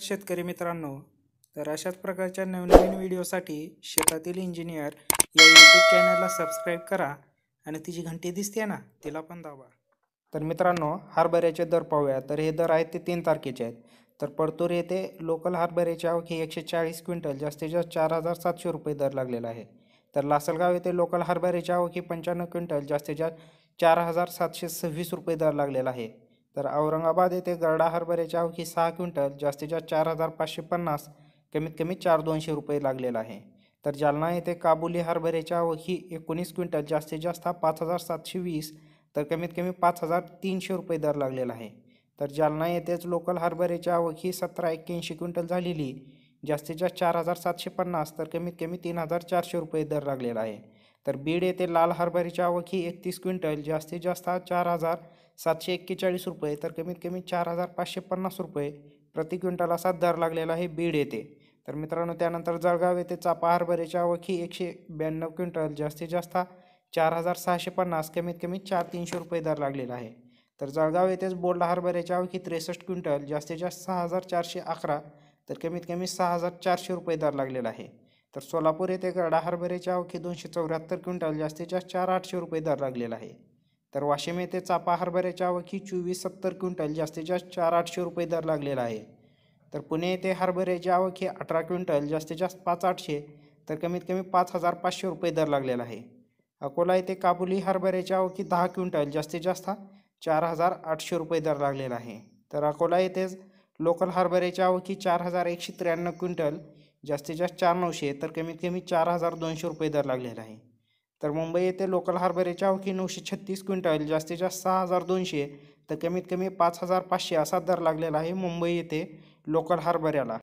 शेतकरी मित्रांनो तर अशाच प्रकारच्या नवनवीन व्हिडिओसाठी शेतातील इंजिनियर या यूट्यूब चॅनलला सबस्क्राईब करा आणि तिची घंटी दिसते ना तिला पण दाबा तर मित्रांनो हरभऱ्याचे दर पाहूया तर हे दर आहेत ते तीन तारखेचे आहेत तर परतूर येथे लोकल हरभऱ्याची आवक ही एकशे चाळीस क्विंटल जास्तीत जास्त चार हजार सातशे रुपये दर लागलेला आहे तर लासलगाव येथे लोकल हरभऱ्याची आवक पंच्याण्णव क्विंटल जास्तीत जास्त चार हजार सातशे सव्वीस रुपये दर लागलेला आहे तर औरंगाबाद येथे गरडा हरभऱ्याच्या ही सहा क्विंटल जास्तीत जास्त चार हजार पाचशे पन्नास कमीत कमी चार दोनशे रुपये लागलेला आहे तर जालना येथे काबुली हरभरेच्या अवघी ही एकोणीस क्विंटल जास्तीत जास्त पाच हजार सातशे वीस तर कमीत कमी पाच हजार तीनशे रुपये दर लागलेला आहे तर जालना येथेच लोकल हरभरेच्या आवक ही सतरा एक्क्याऐंशी क्विंटल झालेली जास्तीत जास्त चार हजार सातशे पन्नास तर कमीत कमी तीन हजार चारशे रुपये दर लागलेला आहे तर बीड येथे लाल हरभरीच्या आवक ही एकतीस क्विंटल जास्तीत जास्त चार हजार सातशे एक्केचाळीस रुपये तर कमीत कमी चार हजार पाचशे पन्नास रुपये प्रति क्विंटल असा दर लागलेला आहे बीड येते तर मित्रांनो त्यानंतर जळगाव येथे चापा हरभऱ्याच्या अवखी एकशे ब्याण्णव क्विंटल जास्तीत जास्त चार हजार सहाशे पन्नास कमीत कमी चार तीनशे रुपये दर लागलेला आहे तर जळगाव येथेच बोर्डला हरभऱ्याच्या अवखी त्रेसष्ट क्विंटल जास्तीत जास्त सहा हजार चारशे अकरा तर कमीत कमी सहा हजार चारशे रुपये दर लागलेला आहे तर सोलापूर येथे गडा हरभऱ्याच्या अवखी दोनशे चौऱ्याहत्तर क्विंटल जास्तीत जास्त चार आठशे रुपये दर लागलेला आहे तर वाशिम येथे चापा हरभऱ्याच्या आवकी चोवीस सत्तर क्विंटल जास्तीत जास्त चार आठशे रुपये दर लागलेला आहे तर पुणे येथे हरभऱ्याची आवक अठरा क्विंटल जास्तीत जास्त पाच आठशे तर कमीत कमी पाच हजार पाचशे रुपये दर लागलेला आहे अकोला येथे काबुली हरभऱ्याच्या आवकी दहा क्विंटल जास्तीत जास्त चार हजार आठशे रुपये दर लागलेला आहे तर अकोला येथेच लोकल हरभऱ्याच्या आवकी चार हजार एकशे त्र्याण्णव क्विंटल जास्तीत जास्त चार नऊशे तर कमीत कमी चार हजार दोनशे रुपये दर लागलेला आहे तर मुंबई येथे लोकल हार्बरेच्या अवकी नऊशे छत्तीस क्विंटल जास्तीत जास्त सहा हजार दोनशे तर कमीत कमी पाच हजार पाचशे असा दर लागलेला आहे मुंबई येथे लोकल हरभऱ्याला